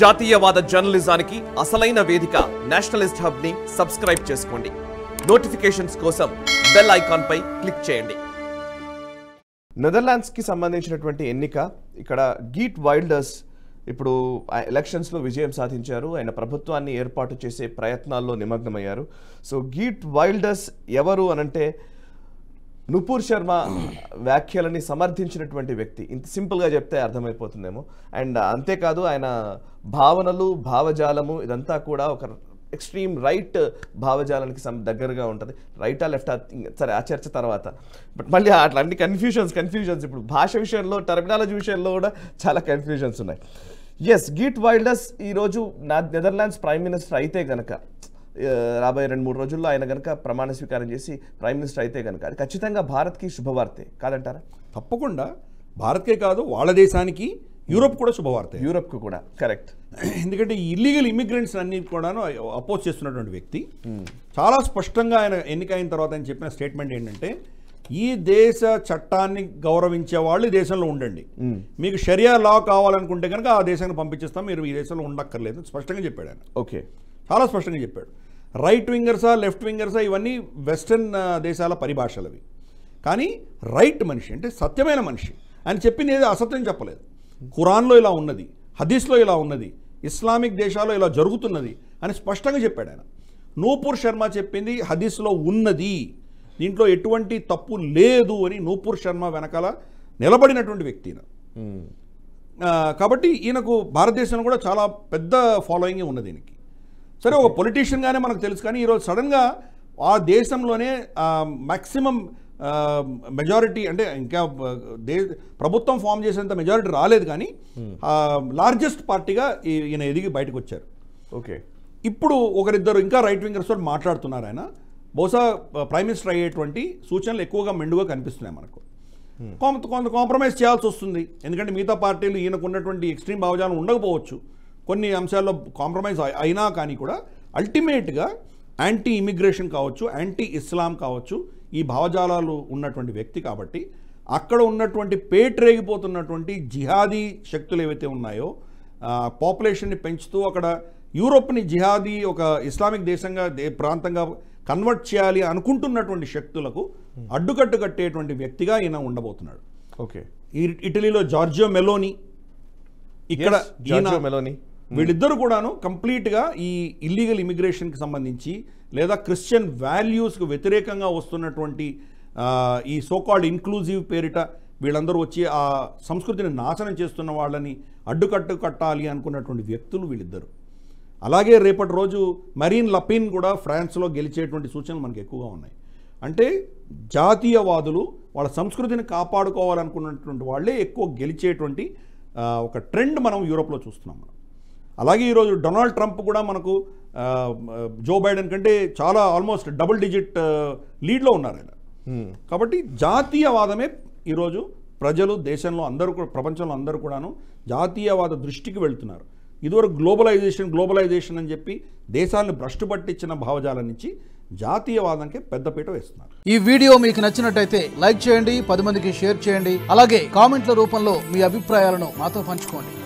జాతీయవాద జర్నలిజానికి అసలైన వేదిక నేషనలిస్ట్ హబ్ ని సబ్స్క్రైబ్ చేసుకోండి నోటిఫికేషన్స్ కోసం బెల్ ఐకాన్ పై క్లిక్ చేయండి నెదర్లాండ్స్కి సంబంధించినటువంటి ఎన్నిక ఇక్కడ గీట్ వైల్డర్స్ ఇప్పుడు ఎలక్షన్స్లో విజయం సాధించారు ఆయన ప్రభుత్వాన్ని ఏర్పాటు చేసే ప్రయత్నాల్లో నిమగ్నమయ్యారు సో గీట్ వైల్డర్స్ ఎవరు అనంటే నుపూర్ శర్మ వ్యాఖ్యలని సమర్థించినటువంటి వ్యక్తి ఇంత సింపుల్గా చెప్తే అర్థమైపోతుందేమో అండ్ అంతేకాదు ఆయన భావనలు భావజాలము ఇదంతా కూడా ఒక ఎక్స్ట్రీమ్ రైట్ భావజాలానికి సమ దగ్గరగా ఉంటుంది రైటా లెఫ్టా సరే ఆ చర్చ తర్వాత బట్ మళ్ళీ అట్లా అన్ని కన్ఫ్యూషన్స్ కన్ఫ్యూజన్స్ ఇప్పుడు భాష విషయంలో టర్మినాలజీ విషయంలో కూడా చాలా కన్ఫ్యూజన్స్ ఉన్నాయి ఎస్ గీట్ వైల్డర్స్ ఈరోజు నా నెదర్లాండ్స్ ప్రైమ్ మినిస్టర్ అయితే కనుక రాబోయే రెండు మూడు రోజుల్లో ఆయన కనుక ప్రమాణ స్వీకారం చేసి ప్రైమ్ మినిస్టర్ అయితే కనుక అది ఖచ్చితంగా భారత్కి శుభవార్తే కాదంటారా తప్పకుండా భారత్కే కాదు వాళ్ళ దేశానికి యూరోప్ కూడా శుభవార్త యూరోప్కు కూడా కరెక్ట్ ఎందుకంటే ఇల్లీగల్ ఇమిగ్రెంట్స్ అన్ని కూడాను అపోజ్ చేస్తున్నటువంటి వ్యక్తి చాలా స్పష్టంగా ఆయన ఎన్నికైన తర్వాత ఆయన చెప్పిన స్టేట్మెంట్ ఏంటంటే ఈ దేశ చట్టాన్ని గౌరవించే వాళ్ళు దేశంలో ఉండండి మీకు షరియా లా కావాలనుకుంటే కనుక ఆ దేశానికి పంపించేస్తాం మీరు ఈ దేశంలో ఉండక్కర్లేదు స్పష్టంగా చెప్పాడు ఆయన ఓకే చాలా స్పష్టంగా చెప్పాడు రైట్ వింగర్సా లెఫ్ట్ వింగర్సా ఇవన్నీ వెస్టర్న్ దేశాల పరిభాషలు అవి కానీ రైట్ మనిషి అంటే సత్యమైన మనిషి అని చెప్పింది ఏదో అసత్యం చెప్పలేదు ఖురాన్లో ఇలా ఉన్నది హదీస్లో ఇలా ఉన్నది ఇస్లామిక్ దేశాల్లో ఇలా జరుగుతున్నది అని స్పష్టంగా చెప్పాడు ఆయన నూపూర్ శర్మ చెప్పింది హదీస్లో ఉన్నది దీంట్లో ఎటువంటి తప్పు లేదు అని నూపూర్ శర్మ వెనకాల నిలబడినటువంటి వ్యక్తి కాబట్టి ఈయనకు భారతదేశంలో కూడా చాలా పెద్ద ఫాలోయింగ్ ఉన్నది దీనికి సరే ఒక పొలిటీషియన్గానే మనకు తెలుసు కానీ ఈరోజు సడన్గా ఆ దేశంలోనే మ్యాక్సిమం మెజారిటీ అంటే ఇంకా దే ప్రభుత్వం ఫామ్ చేసేంత మెజారిటీ రాలేదు కానీ లార్జెస్ట్ పార్టీగా ఈయన ఎదిగి బయటకు వచ్చారు ఓకే ఇప్పుడు ఒకరిద్దరు ఇంకా రైట్ వింగర్స్ తోటి మాట్లాడుతున్నారు ఆయన బహుశా ప్రైమ్ మినిస్టర్ అయ్యేటువంటి సూచనలు ఎక్కువగా మెండుగా కనిపిస్తున్నాయి మనకు కొంత కొంత కాంప్రమైజ్ చేయాల్సి వస్తుంది ఎందుకంటే మిగతా పార్టీలు ఈయనకున్నటువంటి ఎక్స్ట్రీమ్ భావజాలం ఉండకపోవచ్చు కొన్ని అంశాల్లో కాంప్రమైజ్ అయినా కానీ కూడా అల్టిమేట్గా యాంటీ ఇమిగ్రేషన్ కావచ్చు యాంటీ ఇస్లాం కావచ్చు ఈ భావజాలాలు ఉన్నటువంటి వ్యక్తి కాబట్టి అక్కడ ఉన్నటువంటి పేట్రేగిపోతున్నటువంటి జిహాదీ శక్తులు ఏవైతే ఉన్నాయో పాపులేషన్ని పెంచుతూ అక్కడ యూరోప్ని జిహాదీ ఒక ఇస్లామిక్ దేశంగా ప్రాంతంగా కన్వర్ట్ చేయాలి అనుకుంటున్నటువంటి శక్తులకు అడ్డుకట్టు కట్టేటువంటి వ్యక్తిగా ఈయన ఉండబోతున్నాడు ఓకే ఇటలీలో జార్జియో మెలోని ఇక్కడ మెలోని వీళ్ళిద్దరు కూడాను కంప్లీట్గా ఈ ఇల్లీగల్ ఇమిగ్రేషన్కి సంబంధించి లేదా క్రిస్టియన్ వాల్యూస్కు వ్యతిరేకంగా వస్తున్నటువంటి ఈ సోకాల్డ్ ఇన్క్లూజివ్ పేరిట వీళ్ళందరూ వచ్చి ఆ సంస్కృతిని నాశనం చేస్తున్న వాళ్ళని అడ్డుకట్టు కట్టాలి అనుకున్నటువంటి వ్యక్తులు వీళ్ళిద్దరు అలాగే రేపటి రోజు మరీన్ లపిన్ కూడా ఫ్రాన్స్లో గెలిచేటువంటి సూచనలు మనకు ఎక్కువగా ఉన్నాయి అంటే జాతీయవాదులు వాళ్ళ సంస్కృతిని కాపాడుకోవాలనుకున్నటువంటి వాళ్ళే ఎక్కువ గెలిచేటువంటి ఒక ట్రెండ్ మనం యూరోప్లో చూస్తున్నాం మనం అలాగే ఈరోజు డొనాల్డ్ ట్రంప్ కూడా మనకు జో బైడెన్ కంటే చాలా ఆల్మోస్ట్ డబుల్ డిజిట్ లీడ్లో ఉన్నారు ఆయన కాబట్టి జాతీయవాదమే ఈరోజు ప్రజలు దేశంలో అందరూ కూడా ప్రపంచంలో అందరూ కూడాను జాతీయవాద దృష్టికి వెళ్తున్నారు ఇదివరకు గ్లోబలైజేషన్ గ్లోబలైజేషన్ అని చెప్పి దేశాలను భ్రష్టు పట్టించిన భావజాల నుంచి జాతీయవాదానికి పెద్దపీట వేస్తున్నారు ఈ వీడియో మీకు నచ్చినట్టయితే లైక్ చేయండి పది మందికి షేర్ చేయండి అలాగే కామెంట్ల రూపంలో మీ అభిప్రాయాలను మాతో పంచుకోండి